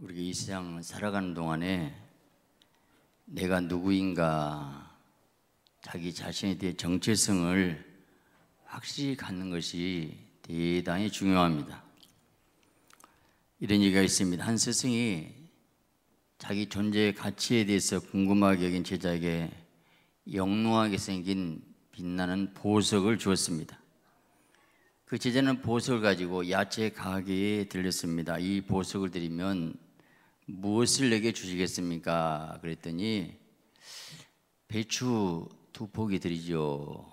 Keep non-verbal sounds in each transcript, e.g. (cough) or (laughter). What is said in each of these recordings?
우리가 이 세상 살아가는 동안에 내가 누구인가 자기 자신에 대해 정체성을 확실히 갖는 것이 대단히 중요합니다. 이런 얘기가 있습니다. 한 스승이 자기 존재의 가치에 대해서 궁금하게 여긴 제자에게 영롱하게 생긴 빛나는 보석을 주었습니다. 그 제자는 보석을 가지고 야채 가게에 들렸습니다. 이 보석을 드리면 무엇을 내게 주시겠습니까? 그랬더니 배추 두 포기 드리죠.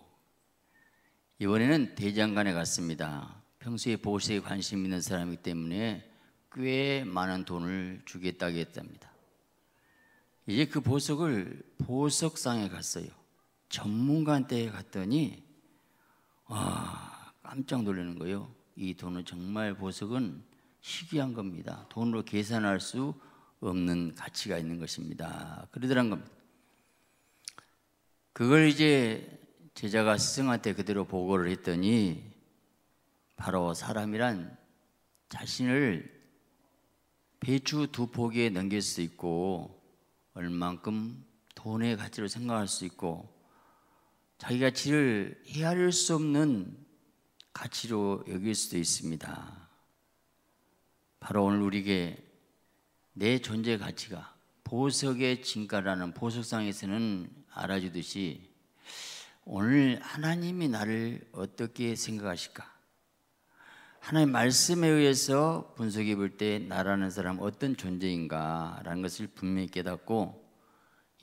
이번에는 대장간에 갔습니다. 평소에 보수에 관심 있는 사람이기 때문에 꽤 많은 돈을 주겠다고 했답니다. 이제 그 보석을 보석상에 갔어요. 전문가한테 갔더니 와 아, 깜짝 놀라는 거예요. 이 돈은 정말 보석은 희귀한 겁니다. 돈으로 계산할 수 없는 가치가 있는 것입니다. 그러더란 겁니다. 그걸 이제 제자가 스승한테 그대로 보고를 했더니 바로 사람이란 자신을 배추 두 포기에 넘길 수 있고 얼만큼 돈의 가치로 생각할 수 있고 자기가 지를 헤아릴 수 없는 가치로 여길 수도 있습니다. 바로 오늘 우리에게 내 존재 가치가 보석의 진가라는 보석상에서는 알아주듯이 오늘 하나님이 나를 어떻게 생각하실까? 하나님 말씀에 의해서 분석해 볼 때 나라는 사람 어떤 존재인가라는 것을 분명히 깨닫고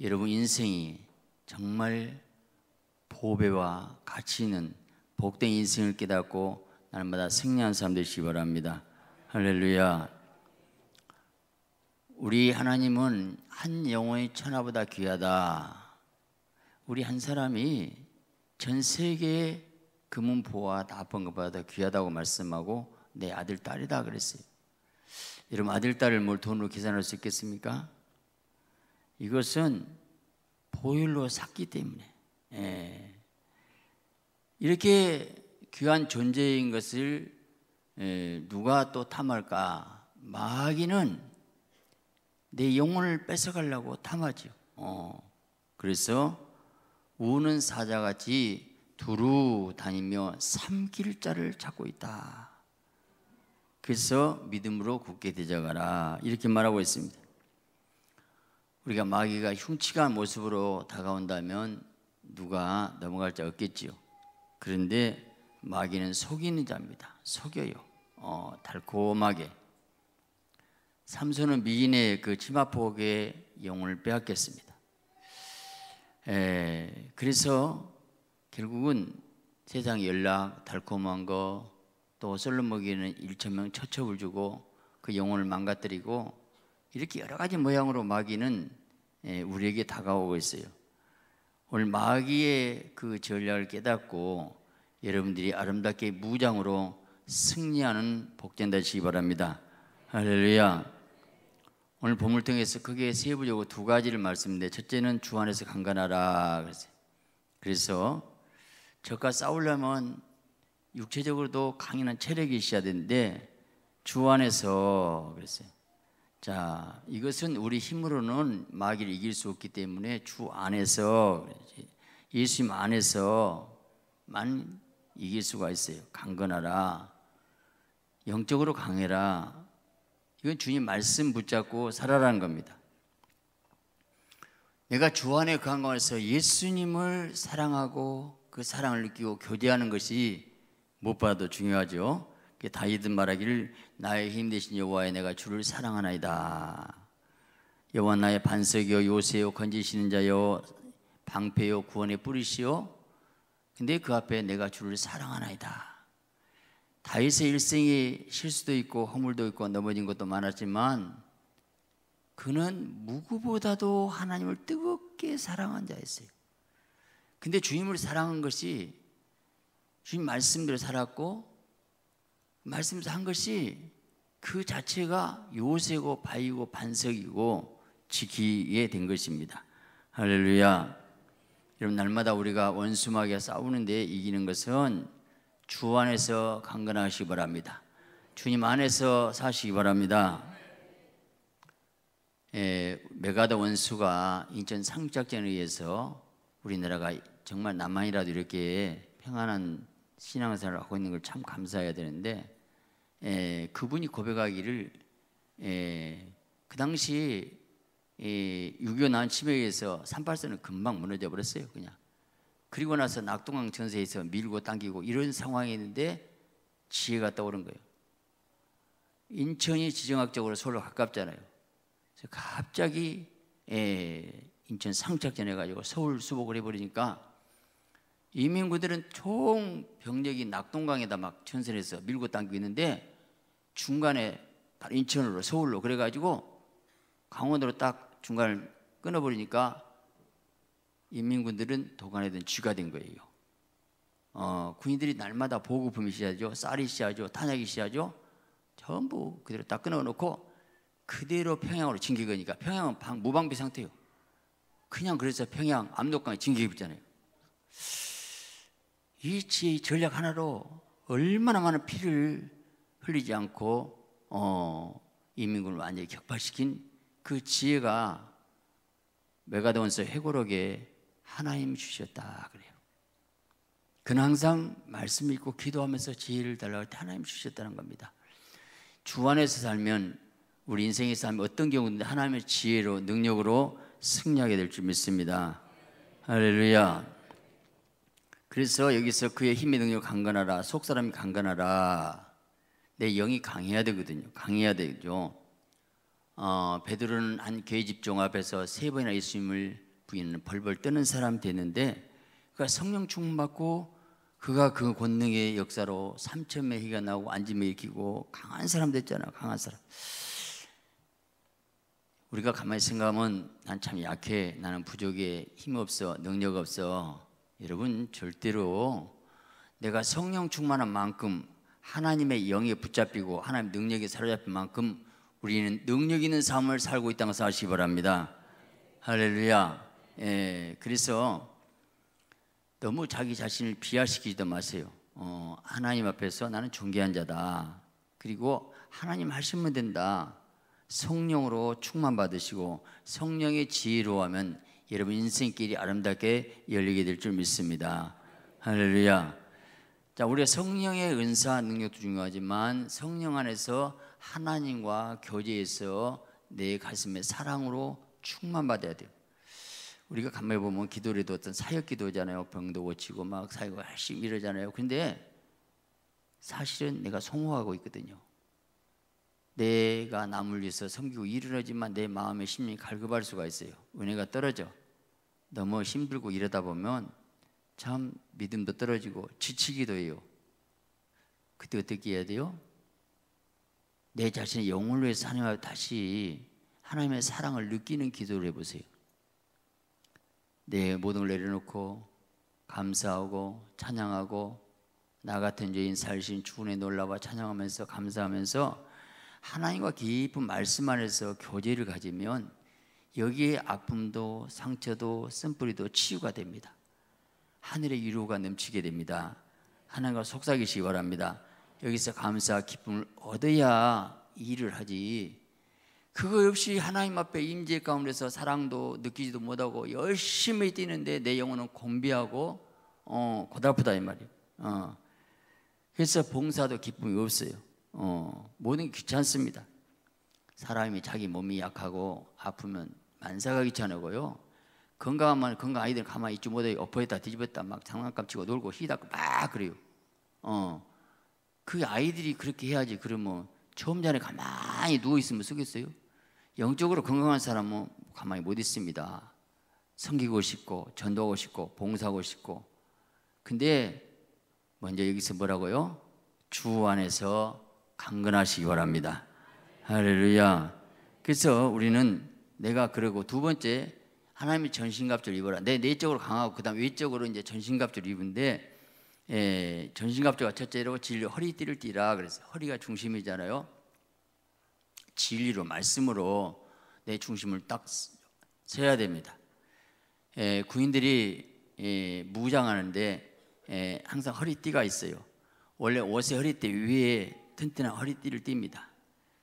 여러분 인생이 정말 보배와 가치 있는 복된 인생을 깨닫고 날마다 승리한 사람 되시기 바랍니다. 할렐루야. 우리 하나님은 한 영혼이 천하보다 귀하다. 우리 한 사람이 전 세계에 금은 보화 다합 것보다 귀하다고 말씀하고 내 아들 딸이다 그랬어요. 여러분 아들 딸을 뭘 돈으로 계산할 수 있겠습니까? 이것은 보혈로 샀기 때문에 예. 이렇게 귀한 존재인 것을 예, 누가 또 탐할까? 마귀는 내 영혼을 뺏어가려고 탐하지요. 어. 그래서 우는 사자같이 두루 다니며 삼킬 자를 찾고 있다. 그래서 믿음으로 굳게 되자가라 이렇게 말하고 있습니다. 우리가 마귀가 흉측한 모습으로 다가온다면 누가 넘어갈 자 없겠지요. 그런데 마귀는 속이는 자입니다. 속여요. 어, 달콤하게. 삼손은 미인의 그 치마폭에 영혼을 빼앗겼습니다. 에, 그래서 결국은 세상 연락, 달콤한 거, 또 썰렁먹이는 일천명 처첩을 주고 그 영혼을 망가뜨리고 이렇게 여러 가지 모양으로 마귀는 에, 우리에게 다가오고 있어요. 오늘 마귀의 그 전략을 깨닫고 여러분들이 아름답게 무장으로 승리하는 복된 되시기 바랍니다. 할렐루야. 오늘 본문 통해서 크게 세부적으로 두 가지를 말씀인데 첫째는 주 안에서 강건하라 그래서 적과 싸우려면 육체적으로도 강인한 체력이 있어야 되는데 주 안에서 그랬어요. 자, 이것은 우리 힘으로는 마귀를 이길 수 없기 때문에 주 안에서 예수님 안에서만 이길 수가 있어요. 강건하라. 영적으로 강해라. 이건 주님 말씀 붙잡고 살아라는 겁니다. 내가 주 안에 강한 거에서 예수님을 사랑하고 그 사랑을 느끼고 교제하는 것이 무엇보다도 중요하죠. 다윗은 말하기를 나의 힘 대신 여호와여 내가 주를 사랑하나이다. 여호와 나의 반석이요 요새요 건지시는 자요 방패요 구원의 뿌리시요 근데 그 앞에 내가 주를 사랑하나이다. 다윗의 일생이 실수도 있고 허물도 있고 넘어진 것도 많았지만 그는 누구보다도 하나님을 뜨겁게 사랑한 자였어요. 근데 주님을 사랑한 것이 주님 말씀대로 살았고 말씀에서 한 것이 그 자체가 요새고 바위고 반석이고 지키게 된 것입니다. 할렐루야. 여러분 날마다 우리가 원수막에 싸우는데 이기는 것은 주 안에서 강건하시기 바랍니다. 주님 안에서 사시기 바랍니다. 예, 메가다 원수가 인천 상작전에 의해서 우리나라가 정말 남만이라도 이렇게 평안한 신앙생활을 하고 있는 걸 참 감사해야 되는데 예, 그분이 고백하기를 예, 그 당시 이 유교 난침에 의해서 38선은 금방 무너져 버렸어요, 그냥. 그리고 나서 낙동강 전세에서 밀고 당기고 이런 상황이 있는데 지혜가 떠오른 거예요. 인천이 지정학적으로 서로 가깝잖아요. 그래서 갑자기 예, 인천 상착전해 가지고 서울 수복을 해버리니까 이민군들은총 병력이 낙동강에다 막 전선해서 밀고 당기고 있는데 중간에 인천으로 서울로 그래가지고 강원도로 딱 중간을 끊어버리니까 인민군들은 도간에든 쥐가 된 거예요. 어, 군인들이 날마다 보급품이 시하죠. 쌀이 시하죠. 탄약이 시하죠. 전부 그대로 다 끊어놓고 그대로 평양으로 진격하니까 평양은 방, 무방비 상태예요. 그냥 그래서 평양 압록강에 진격했잖아요. 이치 전략 하나로 얼마나 많은 피를 흘리지 않고 어, 인민군을 완전히 격발시킨 그 지혜가 메가돈서 드 회고록에 하나님 주셨다 그래요. 그는 항상 말씀 읽고 기도하면서 지혜를 달라고 할 때 하나님 주셨다는 겁니다. 주 안에서 살면 우리 인생에서 면 어떤 경우든 하나님의 지혜로 능력으로 승리하게 될 줄 믿습니다. 할렐루야. 그래서 여기서 그의 힘의 능력 강건하라. 속 사람이 강건하라. 내 영이 강해야 되거든요. 강해야 되죠. 어, 베드로는 한 교회집 종합에서 세 번이나 예수님을 부인하는 벌벌 떠는 사람 되는데 그가 성령 충만받고 그가 그 권능의 역사로 삼천의 희가 나고 안짐을 일으키고 강한 사람 됐잖아 강한 사람 우리가 가만히 생각하면 난 참 약해 나는 부족해 힘 없어 능력 없어 여러분 절대로 내가 성령 충만한 만큼 하나님의 영에 붙잡히고 하나님 능력에 사로잡힌 만큼 우리는 능력 있는 삶을 살고 있다는 것을 아시기 바랍니다. 할렐루야. 예, 그래서 너무 자기 자신을 비하시키지도 마세요. 어, 하나님 앞에서 나는 존귀한 자다. 그리고 하나님 하시면 된다. 성령으로 충만 받으시고 성령의 지혜로 하면 여러분 인생길이 아름답게 열리게 될 줄 믿습니다. 할렐루야. 자, 우리가 성령의 은사 능력도 중요하지만 성령 안에서 하나님과 교제해서내 가슴에 사랑으로 충만받아야 돼요. 우리가 간만에 보면 기도를도 어떤 사역 기도잖아요. 병도 고치고 막 사역 열심히 이러잖아요. 근데 사실은 내가 성호하고 있거든요. 내가 남을 위해서 섬기고 일을 하지만 내 마음의 심이 갈급할 수가 있어요. 은혜가 떨어져. 너무 힘들고 이러다 보면 참 믿음도 떨어지고 지치기도 해요. 그때 어떻게 해야 돼요? 내 자신의 영혼로 해서 하나님 앞에 다시 하나님의 사랑을 느끼는 기도를 해보세요. 내 모든 걸 내려놓고 감사하고 찬양하고 나 같은 죄인 살신 주군에 놀라와 찬양하면서 감사하면서 하나님과 깊은 말씀 안에서 교제를 가지면 여기에 아픔도 상처도 쓴뿌리도 치유가 됩니다. 하늘의 위로가 넘치게 됩니다. 하나님과 속삭이시기 바랍니다. 여기서 감사 기쁨을 얻어야 일을 하지. 그거 없이 하나님 앞에 임재 가운데서 사랑도 느끼지도 못하고 열심히 뛰는데 내 영혼은 공비하고 어, 고달프다 이 말이에요. 어. 그래서 봉사도 기쁨이 없어요. 어, 모든 게 귀찮습니다. 사람이 자기 몸이 약하고 아프면 만사가 귀찮고요. 건강하면 건강 아이들 가만히 있지 못해 엎어했다 뒤집었다 막 장난감 치고 놀고 휘다 막 그래요. 어. 그 아이들이 그렇게 해야지. 그러면 처음 전에 가만히 누워 있으면 쓰겠어요? 영적으로 건강한 사람은 가만히 못 있습니다. 섬기고 싶고 전도하고 싶고 봉사하고 싶고. 근데 먼저 여기서 뭐라고요? 주 안에서 강건하시기 바랍니다. 할렐루야. 그래서 우리는 내가 그러고 두 번째 하나님의 전신갑주를 입어라. 내 내적으로 강하고 그다음 외적으로 이제 전신갑주를 입은데 예, 전신갑주가 첫째로 진리 허리띠를 띠라 그래서 허리가 중심이잖아요. 진리로 말씀으로 내 중심을 딱 세야 됩니다. 예, 군인들이 예, 무장하는데 예, 항상 허리띠가 있어요. 원래 옷의 허리띠 위에 튼튼한 허리띠를 띱니다.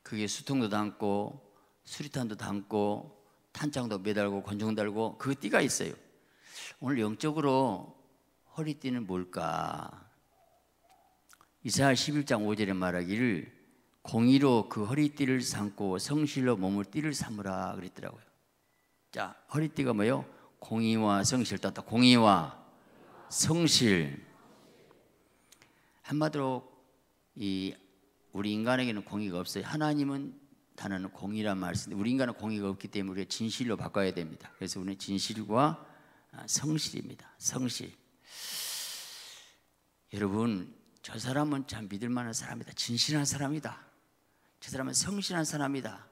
그게 수통도 담고 수리탄도 담고 탄창도 매달고 권총 달고 그 띠가 있어요. 오늘 영적으로 허리띠는 뭘까? 이사야 11장 5절에 말하기를 공의로 그 허리띠를 삼고 성실로 몸을 띠를 삼으라 그랬더라고요. 자, 허리띠가 뭐요? 공의와 성실 떴다. 공의와 성실. 한마디로 이 우리 인간에게는 공의가 없어요. 하나님은 단어는 공의란 말씀인데 우리 인간은 공의가 없기 때문에 우리가 진실로 바꿔야 됩니다. 그래서 우리는 진실과 아, 성실입니다. 성실. 여러분 저 사람은 참 믿을 만한 사람이다. 진실한 사람이다. 저 사람은 성실한 사람이다.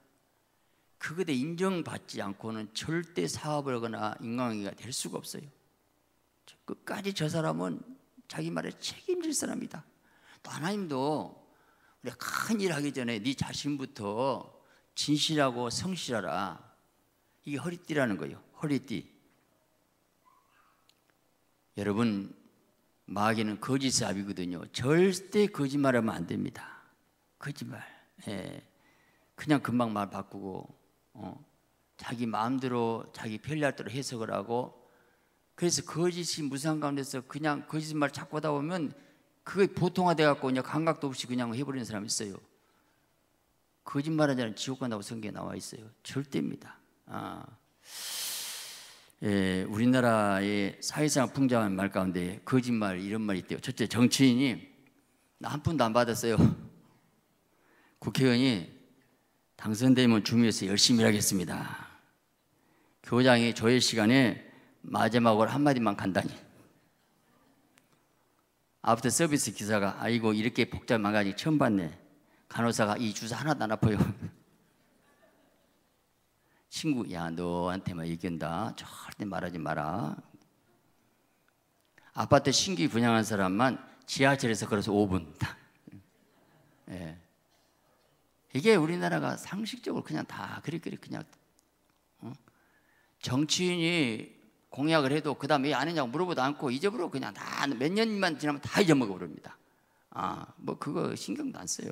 그것에 인정받지 않고는 절대 사업을 하거나 인간관계가 될 수가 없어요. 끝까지 저 사람은 자기 말에 책임질 사람이다. 또 하나님도 우리가 큰일 하기 전에 네 자신부터 진실하고 성실하라. 이게 허리띠라는 거예요. 허리띠. 여러분 마귀는 거짓의 압이거든요. 절대 거짓말하면 안 됩니다. 거짓말. 예. 그냥 금방 말 바꾸고 어. 자기 마음대로 자기 편리할 대로 해석을 하고 그래서 거짓이 무상 가운데서 그냥 거짓말 자꾸 다 보면 그게 보통화돼 갖고 그냥 감각도 없이 그냥 해버리는 사람 있어요. 거짓말하자는 지옥 간다고 성경에 나와 있어요. 절대입니다. 아. 에, 예, 우리나라의 사회생활 풍자한 말 가운데 거짓말 이런 말이 있대요. 첫째 정치인이 나 한 푼도 안 받았어요. (laughs) 국회의원이 당선되면 주민에서 열심히 일하겠습니다. 교장이 조회 시간에 마지막으로 한마디만 간다니. 아프터 서비스 기사가 아이고 이렇게 복잡한 강의 처음 봤네. 간호사가 이 주사 하나도 안 아파요. (laughs) 친구, 야, 너한테만 이긴다. 절대 말하지 마라. 아파트 신기 분양한 사람만 지하철에서 걸어서 5분. (laughs) 예. 이게 우리나라가 상식적으로 그냥 다 그렇게 그냥 어? 정치인이 공약을 해도 그 다음에 아니냐고 물어보도 않고 잊어버려 그냥 다 몇 년만 지나면 다 잊어먹어 버립니다. 아뭐 그거 신경도 안 써요.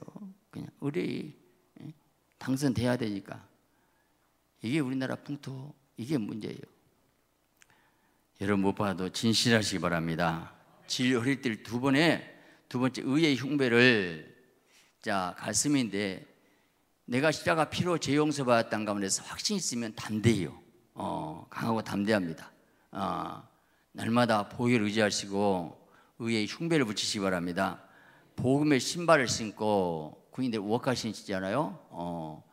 그냥 우리 예? 당선돼야 되니까 이게 우리나라 풍토, 이게 문제예요. 여러분 못 봐도 진실하시기 바랍니다. 질 어릴 때두 번에 두 번째 의의 흉배를 자 갈씀인데 내가 십자가 피로 재용서 받았단 가운데서 확신 있으면 담대해요. 어, 강하고 담대합니다. 어, 날마다 보혈 의지하시고 의의 흉배를 붙이시기 바랍니다. 복음의 신발을 신고 군인들 우억하신 시잖아요. 어,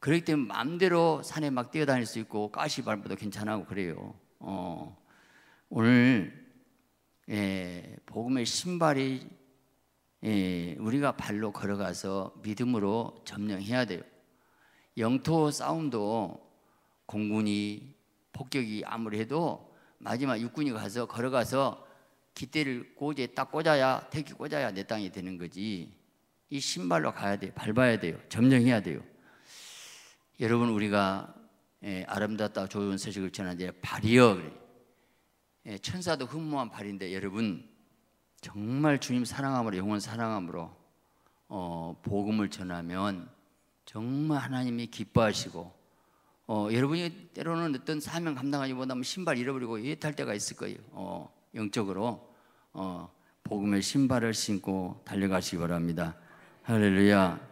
그렇기 때문에 마음대로 산에 막 뛰어다닐 수 있고 가시 밟아도 괜찮아고 그래요. 어, 오늘 예, 복음의 신발이 예, 우리가 발로 걸어가서 믿음으로 점령해야 돼요. 영토 싸움도 공군이 폭격이 아무리 해도 마지막 육군이 가서 걸어가서 기대를 꽂에 딱 꽂아야 택이 꽂아야 내 땅이 되는 거지. 이 신발로 가야 돼, 밟아야 돼요, 점령해야 돼요. 여러분 우리가 예, 아름답다 좋은 소식을 전하는데 발이여 예, 천사도 흠모한 발인데 여러분 정말 주님 사랑함으로 영원 사랑함으로 어, 복음을 전하면 정말 하나님이 기뻐하시고 어, 여러분이 때로는 어떤 사명 감당하지 못하면 신발 잃어버리고 예탈 때가 있을 거예요 어, 영적으로 어, 복음의 신발을 신고 달려가시기 바랍니다 할렐루야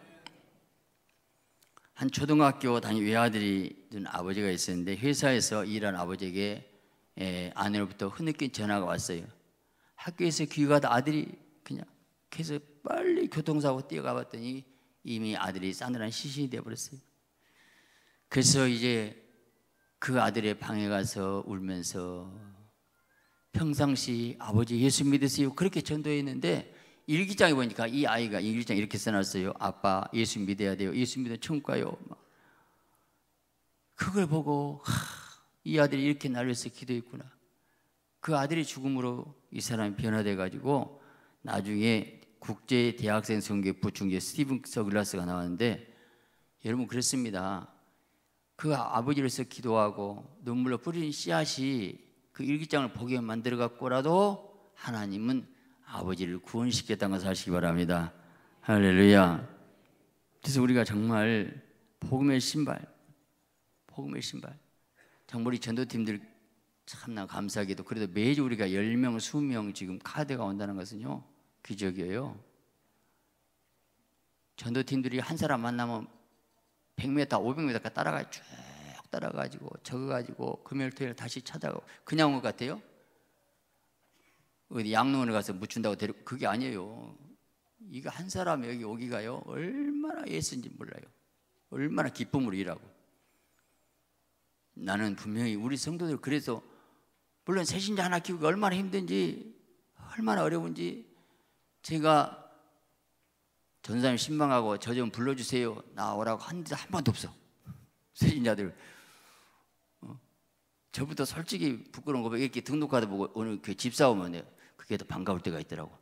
한 초등학교 다니 외아들이 둔 아버지가 있었는데 회사에서 일한 아버지에게 에, 예, 아내로부터 흐느낀 전화가 왔어요. 학교에서 귀가다 아들이 그냥 계속 빨리 교통사고 뛰어가 봤더니 이미 아들이 싸늘한 시신이 되어버렸어요 그래서 이제 그 아들의 방에 가서 울면서 평상시 아버지 예수 믿으세요 그렇게 전도했는데 일기장에 보니까 이 아이가 일기장 이렇게 써놨어요. 아빠 예수 믿어야 돼요. 예수 믿으 천국 가요. 그걸 보고 하, 이 아들이 이렇게 날 위해서 기도했구나. 그 아들의 죽음으로 이 사람이 변화돼 가지고 나중에 국제 대학생 선교 부총재 스티븐 서글라스가 나왔는데 여러분 그렇습니다. 그 아버지로서 기도하고 눈물로 뿌린 씨앗이 그 일기장을 보게 만들어 갖고라도 하나님은 아버지를 구원시켰다는 것을 아시기 바랍니다. 할렐루야. 그래서 우리가 정말 복음의 신발, 복음의 신발. 정말 이 전도팀들 참나 감사하게도 그래도 매주 우리가 10명, 20명 지금 카드가 온다는 것은요. 기적이에요. 전도팀들이 한 사람 만나면 100m, 500m까지 따라가 쭉 따라가지고 적어가지고 금요일 토요일 다시 찾아가고 그냥 온 것 같아요. 어디 양로원에 가서 묻힌다고 데리 그게 아니에요. 이거 한 사람 여기 오기가요 얼마나 애쓴지 몰라요. 얼마나 기쁨으로 일하고 나는 분명히 우리 성도들 그래서 물론 셋신자 하나 키우기 얼마나 힘든지 얼마나 어려운지 제가 전사님 신방하고 저 좀 불러주세요 나 오라고 한한 번도 없어 셋신자들 어? 저부터 솔직히 부끄러운 거 이렇게 등록하다 보고 오늘 집사 오면 그게 더 반가울 때가 있더라고.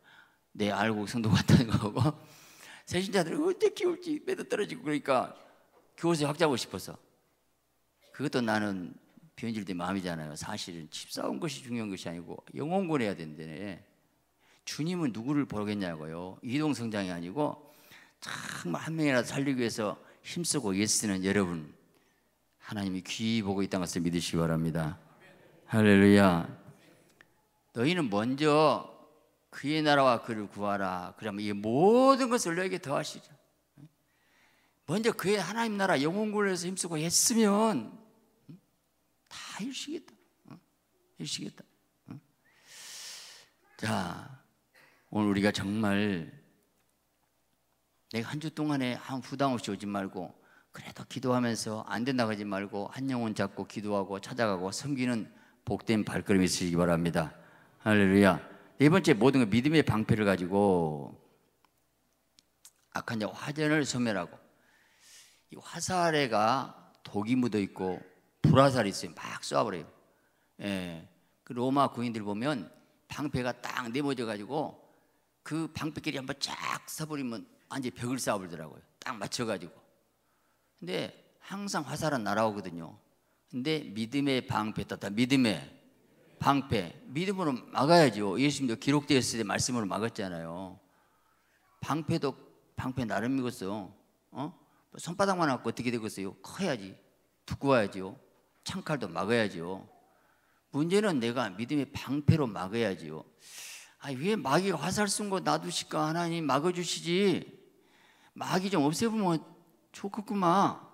내 알고 성도 같다는 거고 (laughs) 세신자들은 어떻게 울지 매도 떨어지고 그러니까 교회에서 확잡고 싶어서 그것도 나는 변질된 마음이잖아요. 사실은 집 싸운 것이 중요한 것이 아니고 영혼구해야 된대. 주님은 누구를 보겠냐고요. 이동 성장이 아니고 정말 한 명이라도 살리기 위해서 힘쓰고 예쓰는 여러분 하나님이 귀 보고 있다는 것을 믿으시기 바랍니다. 할렐루야. 너희는 먼저 그의 나라와 그를 구하라. 그러면 이 모든 것을 너에게 더하시죠. 먼저 그의 하나님 나라 영혼군에서 힘쓰고 했으면 다 일시겠다. 일시겠다. 자, 오늘 우리가 정말 내가 한 주 동안에 아 부담 없이 오지 말고 그래도 기도하면서 안 된다고 하지 말고 한 영혼 잡고 기도하고 찾아가고 섬기는 복된 발걸음이 있으시기 바랍니다. 할렐루야. 네 번째 모든 것 믿음의 방패를 가지고 악한 자 화전을 소멸하고 이 화살에가 독이 묻어 있고 불화살이 있어요. 막 쏴버려요. 예. 그 로마 군인들 보면 방패가 딱 내모져 가지고 그 방패끼리 한번 쫙 서버리면 완전 벽을 쏴버리더라고요딱 맞춰가지고. 근데 항상 화살은 날아오거든요. 근데 믿음의 방패 떴다. 믿음의 방패 믿음으로 막아야죠. 예수님도 기록되었을 때 말씀으로 막았잖아요. 방패도 방패 나름이겠어. 어? 손바닥만 갖고 어떻게 되겠어요? 커야지. 두꺼워야지요. 창칼도 막아야지요. 문제는 내가 믿음의 방패로 막아야지요. 아, 왜 마귀가 화살 쏜거 놔두실까? 하나님 막아주시지. 마귀 좀 없애보면 좋겠구만.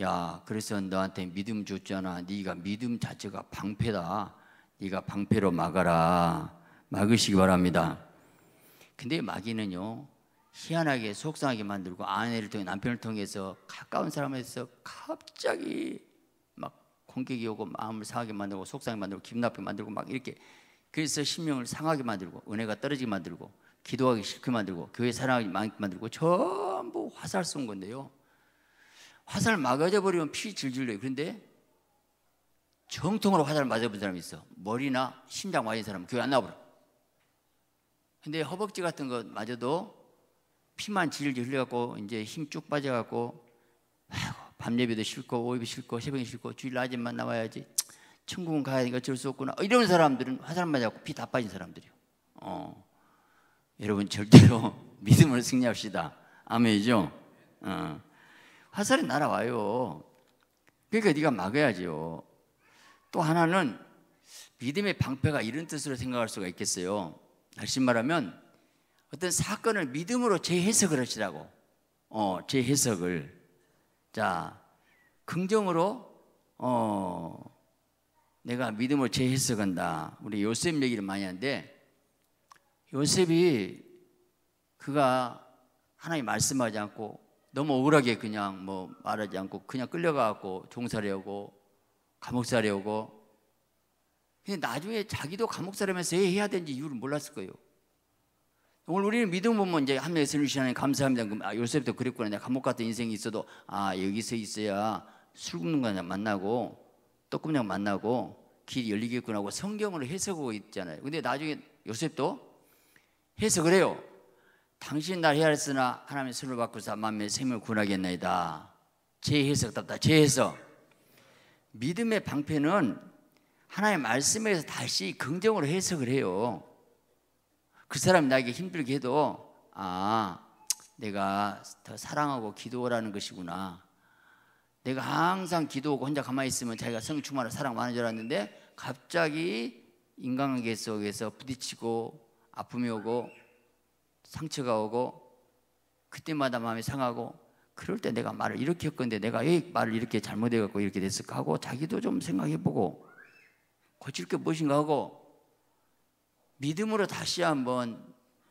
야, 그래서 너한테 믿음 줬잖아. 네가 믿음 자체가 방패다. 네가 방패로 막아라. 막으시기 바랍니다. 근데 마귀는요. 희한하게 속상하게 만들고 아내를 통해 남편을 통해서 가까운 사람에서 갑자기 막 공격이 오고 마음을 상하게 만들고 속상하게 만들고 기분 나쁘게 만들고 막 이렇게 그래서 심령을 상하게 만들고 은혜가 떨어지게 만들고 기도하기 싫게 만들고 교회 사랑하기 많게 만들고 전부 화살 쏜 건데요. 화살 맞아져 버리면 피 질질 나요. 그런데 정통으로 화살 맞아본 사람이 있어. 머리나 심장 와인 사람 교회 안 나와버려. 근데 허벅지 같은 거 맞아도 피만 질질 흘려갖고 이제 힘 쭉 빠져갖고 아이고 밤 예배도 싫고 오예배 싫고 새벽에 싫고 주일 낮에만 나와야지 천국은 가야 되니까 어쩔 수 없구나 이런 사람들은 화살 맞아갖고 피 다 빠진 사람들이요. 어. 여러분 절대로 (laughs) 믿음을 승리합시다. 아멘이죠. 어. 화살이 날아와요. 그러니까 네가 막아야지요. 또 하나는 믿음의 방패가 이런 뜻으로 생각할 수가 있겠어요. 다시 말하면 어떤 사건을 믿음으로 재해석을 하시라고. 어, 재해석을. 자, 긍정으로 어, 내가 믿음으로 재해석한다. 우리 요셉 얘기를 많이 하는데 요셉이 그가 하나님 말씀하지 않고 너무 억울하게 그냥 뭐 말하지 않고 그냥 끌려가고 종살이하고 감옥살이하고 근데 나중에 자기도 감옥살이면서 해야 되는지 이유를 몰랐을 거예요. 오늘 우리는 믿음 보면 이제 하나님 예수 주 하나님 감사합니다. 아, 요셉도 그랬구나. 내가 감옥 같은 인생이 있어도 아 여기서 있어야 술 굽는 거 만나고 떡국냥 만나고 길이 열리겠구나 하고 성경으로 해석하고 있잖아요. 근데 나중에 요셉도 해석을 해요. 당신 이날 헤아렸으나 하나님의 손을 바고서 만민의 생명을 구원하겠나이다. 제 해석답다. 제 해석. 믿음의 방패는 하나님의 말씀에서 다시 긍정으로 해석을 해요. 그 사람이 나에게 힘들게 해도 아 내가 더 사랑하고 기도하라는 것이구나. 내가 항상 기도하고 혼자 가만히 있으면 자기가 성충만한 사랑 많은 줄 알았는데 갑자기 인간관계 속에서 부딪히고 아픔이 오고 상처가 오고 그때마다 마음이 상하고 그럴 때 내가 말을 이렇게 했건데 내가 왜 말을 이렇게 잘못해갖고 이렇게 됐을까 하고 자기도 좀 생각해보고 고칠 게 무엇인가 하고 믿음으로 다시 한번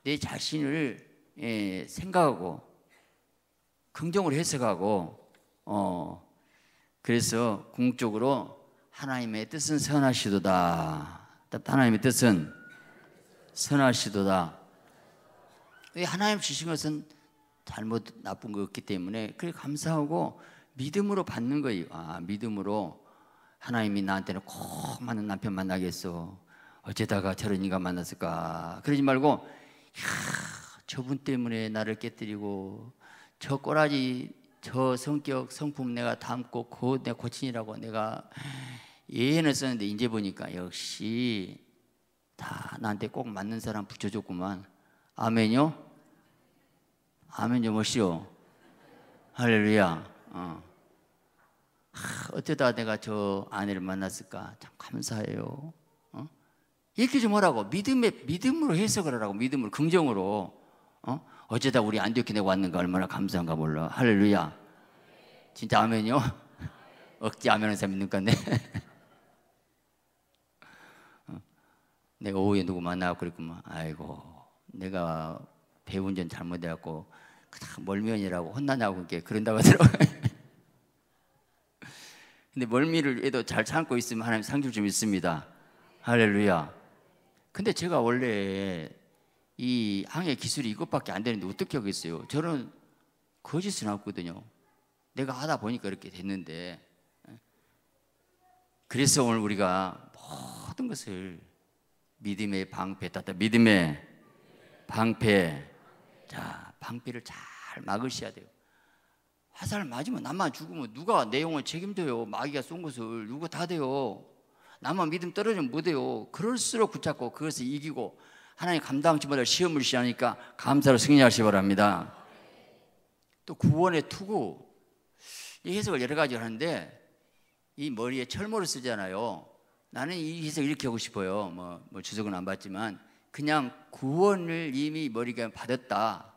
내 자신을 예, 생각하고 긍정을 해석하고 어 그래서 궁극적으로 하나님의 뜻은 선하시도다. 하나님의 뜻은 선하시도다. 하나님 주신 것은 잘못 나쁜 거였기 때문에 그래 감사하고 믿음으로 받는 거예요. 아, 믿음으로 하나님이 나한테는 꼭 맞는 남편 만나겠어. 어쩌다가 저런 인간 만났을까. 그러지 말고 야 저분 때문에 나를 깨뜨리고 저 꼬라지 저 성격 성품 내가 담고 곧 내가 고친이라고 내가 예언 썼는데 이제 보니까 역시 다 나한테 꼭 맞는 사람 붙여줬구만. 아멘요. 아멘 좀 오시오. 할렐루야. 어. 아, 어쩌다 내가 저 아내를 만났을까? 참 감사해요. 어? 이렇게 좀 하라고. 믿음에, 믿음으로 해석을 하라고. 믿음으로, 긍정으로. 어? 어쩌다 우리 안디옥에 왔는가 얼마나 감사한가 몰라. 할렐루야. 진짜 아멘요? (laughs) 억지 아멘한 사람 있는 건데. (laughs) 어. 내가 오후에 누구 만나고 그랬구만. 아이고, 내가 배운 전 잘못해갖고 멀미원이라고 혼나냐고 이렇게 그런다고 하더라고요. (laughs) 근데 멀미를 얘도 잘 참고 있으면 하나님 상줄 좀 있습니다. 할렐루야. 근데 제가 원래 이 항해 기술이 이것밖에 안 되는데 어떻게 하겠어요? 저는 거짓을 났거든요. 내가 하다 보니까 이렇게 됐는데. 그래서 오늘 우리가 모든 것을 믿음의 방패, 믿음의 방패, 자, 방패를잘 막으셔야 돼요. 화살 맞으면 나만 죽으면 누가 내 영혼 책임져요. 마귀가 쏜 것을 누구 다 돼요. 나만 믿음 떨어지면 못 뭐 돼요. 그럴수록 붙잡고 그것을 이기고 하나님 감당치 못할 시험을 시하니까 감사로 승리하시기 바랍니다. 또 구원의 투구 이 해석을 여러 가지 하는데 이 머리에 철모를 쓰잖아요. 나는 이 해석 이렇게 하고 싶어요. 뭐, 뭐 주석은 안 봤지만 그냥 구원을 이미 머리가 받았다.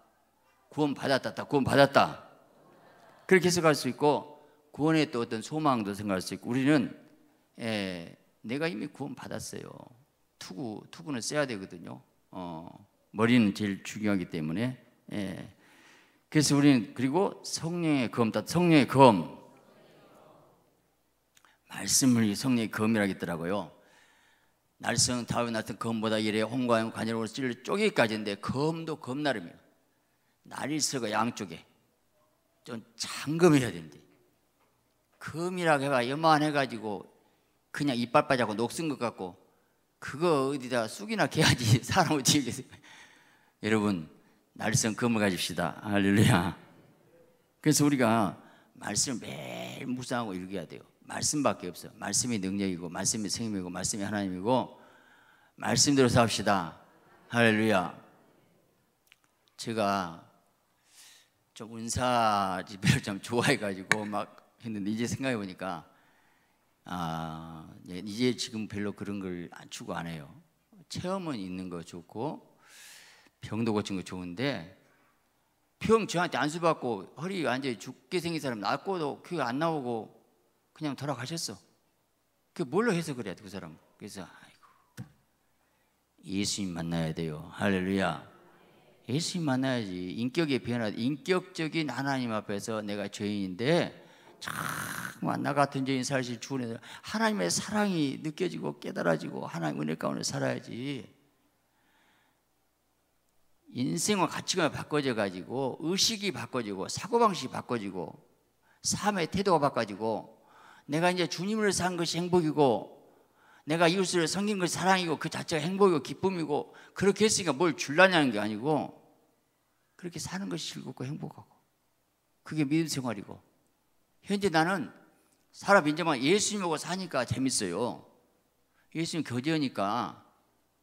구원 받았다. 구원 받았다. 그렇게 해석할 수 있고 구원의 또 어떤 소망도 생각할 수 있고 우리는 에, 예, 내가 이미 구원 받았어요. 투구 투구는 써야 되거든요. 어, 머리는 제일 중요하기 때문에 에. 예. 그래서 우리는 그리고 성령의 검, 성령의 검 말씀을 성령의 검이라고 했더라고요. 날성 다윗 같은 검보다 이래 홍과형 관절로 찔릴 쪼개까지인데 검도 검나름이요. 날이 서가 양쪽에 좀 잠금해야 된대. 금이라고 해봐 요만해가지고 그냥 이빨 빠지고 녹슨 것 같고 그거 어디다 쑥이나 개야지 (laughs) 사람을 지겠어 여러분 날선 금을 가집시다 할렐루야 그래서 우리가 말씀을 매일 묵상하고 읽어야 돼요 말씀밖에 없어요. 말씀이 능력이고 말씀이 생명이고 말씀이 하나님이고 말씀대로 삽시다. 할렐루야. 제가 좀 은사 집회를 참 좋아해가지고 막 했는데 이제 생각해 보니까 아 예, 이제 지금 별로 그런 걸 안 추구 안 해요. 체험은 있는 거 좋고 병도 고친 거 좋은데 병 저한테 안수 받고 허리 완전히 죽게 생긴 사람 낫고도 그게 안 나오고 그냥 돌아가셨어. 그 뭘로 해서 그래 그 사람. 그래서 아이고 예수님 만나야 돼요. 할렐루야. 예수님 만나야지. 인격의 변화, 인격적인 하나님 앞에서 내가 죄인인데 참나 같은 죄인 사실 주는 하나님의 사랑이 느껴지고 깨달아지고 하나님 은혜 가운데 살아야지. 인생의 가치관이 바꿔져 가지고 의식이 바꿔지고 사고방식이 바꿔지고 삶의 태도가 바꿔지고 내가 이제 주님을 산 것이 행복이고 내가 이웃을 섬긴 것이 사랑이고 그 자체가 행복이고 기쁨이고 그렇게 했으니까 뭘 줄라냐는 게 아니고 그렇게 사는 것이 즐겁고 행복하고 그게 믿음 생활이고 현재 나는 사람 인제만 예수님하고 사니까 재밌어요. 예수님 교제하니까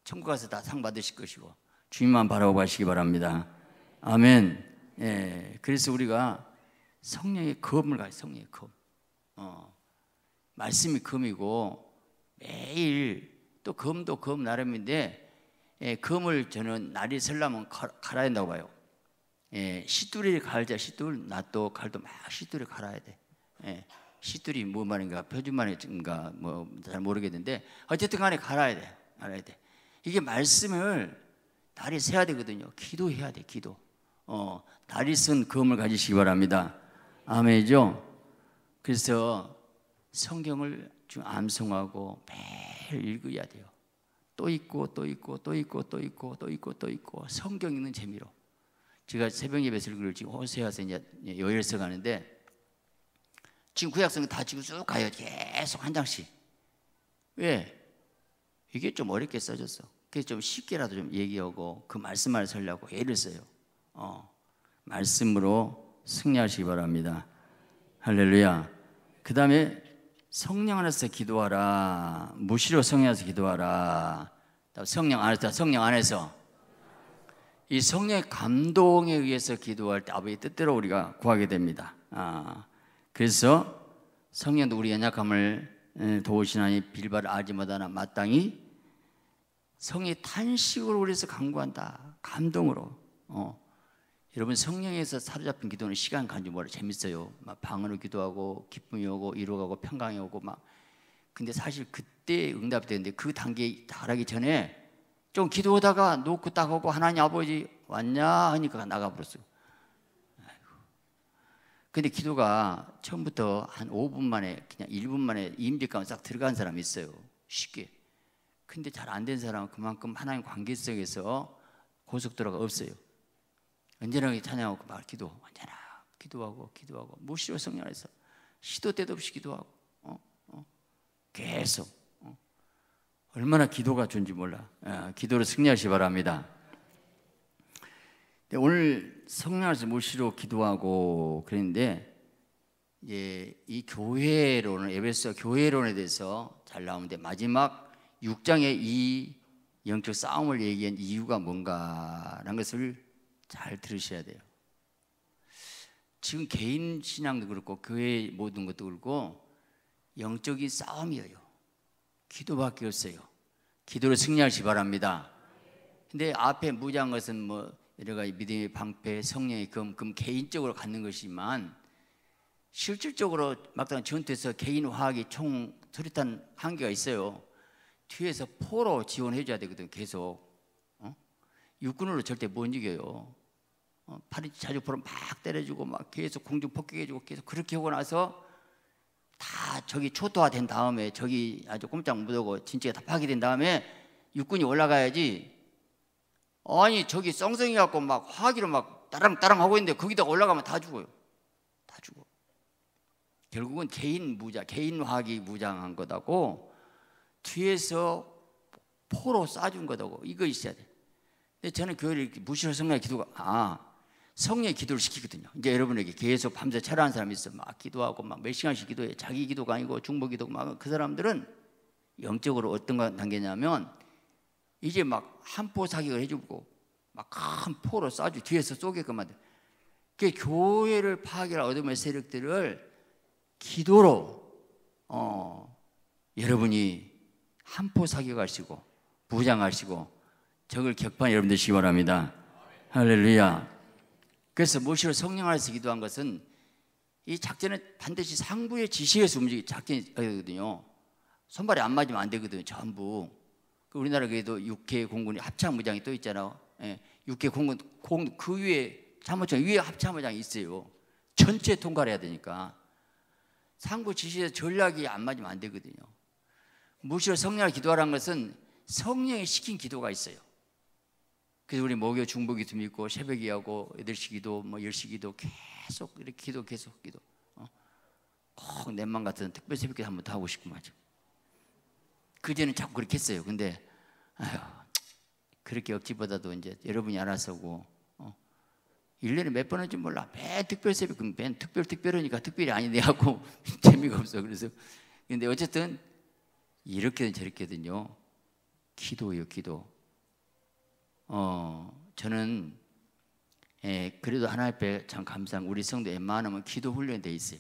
천국 가서 다 상 받으실 것이고 주님만 바라보시기 바랍니다. 아멘. 예. 그래서 우리가 성령의 검을 가요. 성령의 검. 어. 말씀이 금이고 매일 또 금도 금 나름인데 예, 금을 저는 날이 설라면 갈아야 된다고 봐요. 예, 시뚜리 갈자 시뚜리 낫도 갈도 막 시뚜리 갈아야 돼. 예, 시뚜리 뭐 말인가 표준 말인가 뭐 잘 모르겠는데 어쨌든 간에 갈아야 돼. 갈아야 돼. 이게 말씀을 날이 새야 되거든요. 기도해야 돼. 기도. 어, 날이 쓴 금을 가지시기 바랍니다. 아멘이죠. 그래서 성경을 좀 암송하고 매일 읽어야 돼요. 또 있고 또 있고 또 있고 또 있고 또 있고 또 있고 성경 읽는 재미로 제가 새벽 예배를 그럴지 호세아서 이제 여일서 가는데 지금 구약성다 지고 쭉 가요 계속 한 장씩 왜 이게 좀 어렵게 써졌어 그래서 좀 쉽게라도 좀 얘기하고 그 말씀만 설려고 애를 써요 어 말씀으로 승리하시기 바랍니다 할렐루야 그 다음에 성령 안에서 기도하라. 무시로 성령 안에서 기도하라. 성령 안에서, 성령 안에서. 이 성령의 감동에 의해서 기도할 때 아버지 뜻대로 우리가 구하게 됩니다. 아, 그래서 성령도 우리 연약함을 도우시나니 빌바를 알지 못하나 마땅히 성의 탄식으로 우리에서 강구한다. 감동으로. 어. 여러분 성령에서 사로잡힌 기도는 시간 간지 뭐라 재밌어요. 막 방언을 기도하고 기쁨이 오고 이로가 오고 평강이 오고 막 근데 사실 그때 응답이 되는데 그 단계에 달하기 전에 좀 기도하다가 놓고 딱 하고 하나님 아버지 왔냐 하니까 나가버렸어요. 근데 기도가 처음부터 한 5분 만에 그냥 1분 만에 임직감 싹 들어간 사람이 있어요. 쉽게. 근데 잘 안 된 사람은 그만큼 하나님 관계성에서 고속도로가 없어요. 언제나 찬양하고 막 기도 언제나 기도하고 기도하고 무시로 성령 안에서 시도 때도 없이 기도하고 어? 어? 계속 어? 얼마나 기도가 좋은지 몰라 아, 기도를 승리하시 바랍니다 근 오늘 성령 안에서 무시로 기도하고 그랬는데 이제 이 교회론 에베소 교회론에 대해서 잘 나오는데 마지막 6장의 이 영적 싸움을 얘기한 이유가 뭔가라는 것을 잘 들으셔야 돼요. 지금 개인 신앙도 그렇고 교회 모든 것도 그렇고 영적인 싸움이에요. 기도밖에 없어요. 기도로 승리하시 바랍니다. 근데 앞에 무장 것은 뭐 여러 가지 믿음의 방패, 성령의 검, 금 개인적으로 갖는 것이지만 실질적으로 막상 전투에서 개인 화학이 총 수류탄 한 개가 있어요. 뒤에서 포로 지원해 줘야 되거든 계속. 육군으로 절대 못 이겨요. 어, 팔이 자주포로 막 때려주고 막 계속 공중 폭격해주고 계속 그렇게 하고 나서 다 저기 초토화된 다음에 저기 아주 꼼짝 못하고 진지다 파괴된 다음에 육군이 올라가야지. 아니 저기 썽썽이 갖고 막 화기로 막 따랑따랑 하고 있는데 거기다 올라가면 다 죽어요. 다 죽어. 결국은 개인 무장, 개인 화기 무장한 거다고 뒤에서 포로 쏴준 거다고 이거 있어야 돼. 저는 교회를 무시할 성령의 기도가 아 성령의 기도를 시키거든요. 이제 그러니까 여러분에게 계속 밤새 차라한 사람이 있어 막 기도하고 막 몇 시간씩 기도해 자기 기도가 아니고 중보 기도 막그 사람들은 영적으로 어떤 단계냐면 이제 막 한포 사격을 해주고 막 큰 포로 쏴주 뒤에서 쏘게끔 만들. 그 교회를 파괴할 어둠의 세력들을 기도로 어, 여러분이 한포 사격하시고 무장하시고 적을 격파 여러분 되시기 바랍니다. 할렐루야. 그래서 무엇로 성령 안에서 기도한 것은 이 작전은 반드시 상부의 지시에서 움직이 작전이 되거든요. 손발이 안 맞으면 안 되거든요. 전부. 그 우리나라 그래도 육해 공군이 합참의장이 또 있잖아요. 예, 육해 공군 그 위에 참모총 위에 합참의장이 있어요. 전체 통과를 해야 되니까 상부 지시에 전략이 안 맞으면 안 되거든요. 무엇로 성령을 기도하라는 것은 성령이 시킨 기도가 있어요. 그래서 우리 목요 중복이 좀 있고 새벽이 하고 8시 기도 뭐 10시 기도 계속 이렇게 기도 계속 기도 어? 꼭내맘 같은 특별 새벽 기도 한 번 더 하고 싶고 말이죠 그전에 자꾸 그렇게 했어요 근데 아휴 그렇게 억지보다도 이제 여러분이 알아서고 어? 1년에 몇번 할지 몰라 매 특별 새벽 맨 특별 특별하니까 특별히 아닌데 하고 (laughs) 재미가 없어 그래서 근데 어쨌든 이렇게든 저렇게든요 기도요 기도 어, 저는 예, 그래도 하나님 앞에 참 감사한 우리 성도 웬만하면 기도 훈련돼 있어요.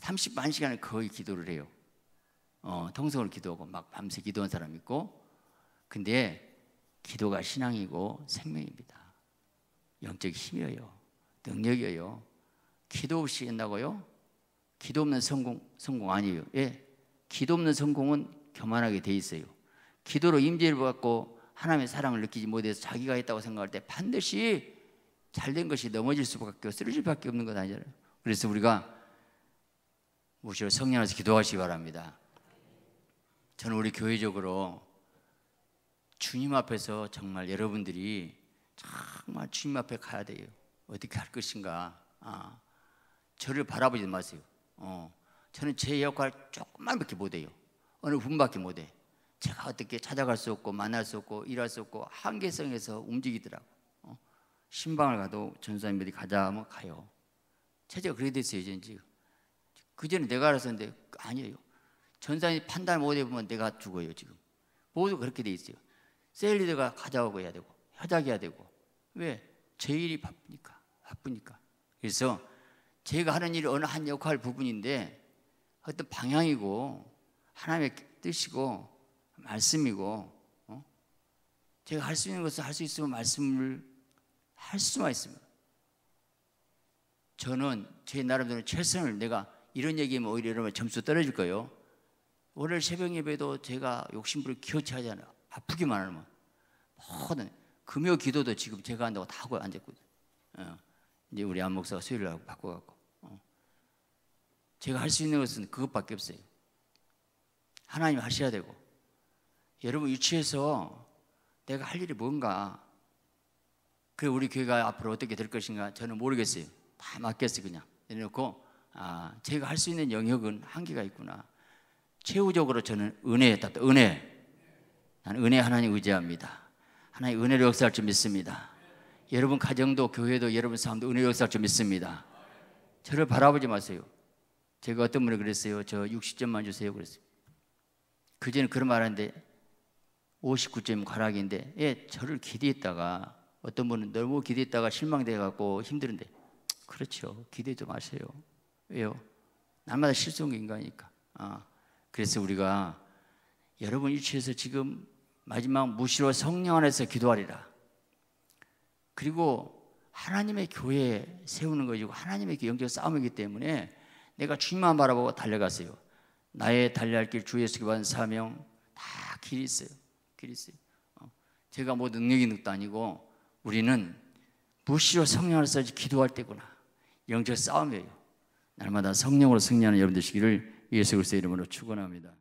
30만 시간을 거의 기도를 해요. 어, 통성으 기도하고 막 밤새 기도한 사람 있고, 근데 기도가 신앙이고 생명입니다. 영적 힘이에요. 능력이에요. 기도 없이 된다고요? 기도 없는 성공 성공 아니에요. 예, 기도 없는 성공은 교만하게 돼 있어요. 기도로 임재를 받고 하나님의 사랑을 느끼지 못해서 자기가 했다고 생각할 때 반드시 잘된 것이 넘어질 수밖에 없고 쓰러질 밖에 없는 것 아니잖아요. 그래서 우리가 무엇로 성령 에서 기도하시기 바랍니다. 저는 우리 교회적으로 주님 앞에서 정말 여러분들이 정말 주님 앞에 가야 돼요. 어떻게 할 것인가. 아, 저를 바라보지 마세요. 어, 저는 제 역할 조금만밖에 못해요. 어느 분밖에 못해. 제가 어떻게 찾아갈 수 없고 만날 수 없고 일할 수 없고 한계성에서 움직이더라고. 어? 신방을 가도 전사님들이 가자 하면 가요. 체제가 그래 됐어요 이제 지금. 그 전에 내가 알았었는데 아니에요. 전사님 판단 못해 보면 내가 죽어요 지금. 모두 그렇게 돼 있어요. 셀리드가 가자고 해야 되고 협작해야 되고 왜? 제 일이 바쁘니까 바쁘니까. 그래서 제가 하는 일이 어느 한 역할 부분인데 어떤 방향이고 하나님의 뜻이고 말씀이고 어? 제가 할 수 있는 것을 할 수 있으면 말씀을 할 수만 있으면 저는 제 나름대로 최선을 내가 이런 얘기면 오히려 이러면 점수 떨어질 거예요. 오늘 새벽 예배도 제가 욕심부려 기어치 하잖아요. 아프기만 하면 모든 금요 기도도 지금 제가 한다고 다 하고 앉았거든요. 어. 이제 우리 안 목사가 수요일 하고 바꿔갖고 어. 제가 할 수 있는 것은 그것밖에 없어요. 하나님 하셔야 되고 여러분 유치해서 내가 할 일이 뭔가 그 우리 교회가 앞으로 어떻게 될 것인가 저는 모르겠어요. 다 맡겼어 요 그냥 내놓고 아 제가 할 수 있는 영역은 한계가 있구나. 최후적으로 저는 은혜에 따다 은혜. 난 은혜 하나님 의지합니다. 하나님 은혜로 역사할 줄 믿습니다. 여러분 가정도 교회도 여러분 삶도 은혜 역사할 줄 믿습니다. 저를 바라보지 마세요. 제가 어떤 분이 그랬어요. 저 60점만 주세요. 그랬어요. 그전에 그런 말 하는데 59점 가락인데 예, 저를 기대했다가 어떤 분은 너무 기대했다가 실망돼 갖고 힘드는데 그렇죠. 기대 좀 하세요. 왜요? 날마다 실종 인간이니까. 아, 그래서 우리가 여러분 일치해서 지금 마지막 무시로 성령 안에서 기도하리라. 그리고 하나님의 교회 세우는 것이고 하나님의 영적 싸움이기 때문에 내가 주님만 바라보고 달려갔어요. 나의 달려갈 길 주 예수께 받은 사명 다 길이 있어요. 그리스 어. 제가 뭐 능력이 있는 것도 아니고 우리는 무시로 성령을 써지 기도할 때구나. 영적 싸움이에요. 날마다 성령으로 승리하는 여러분 되시기를 예수 그리스도의 이름으로 축원합니다.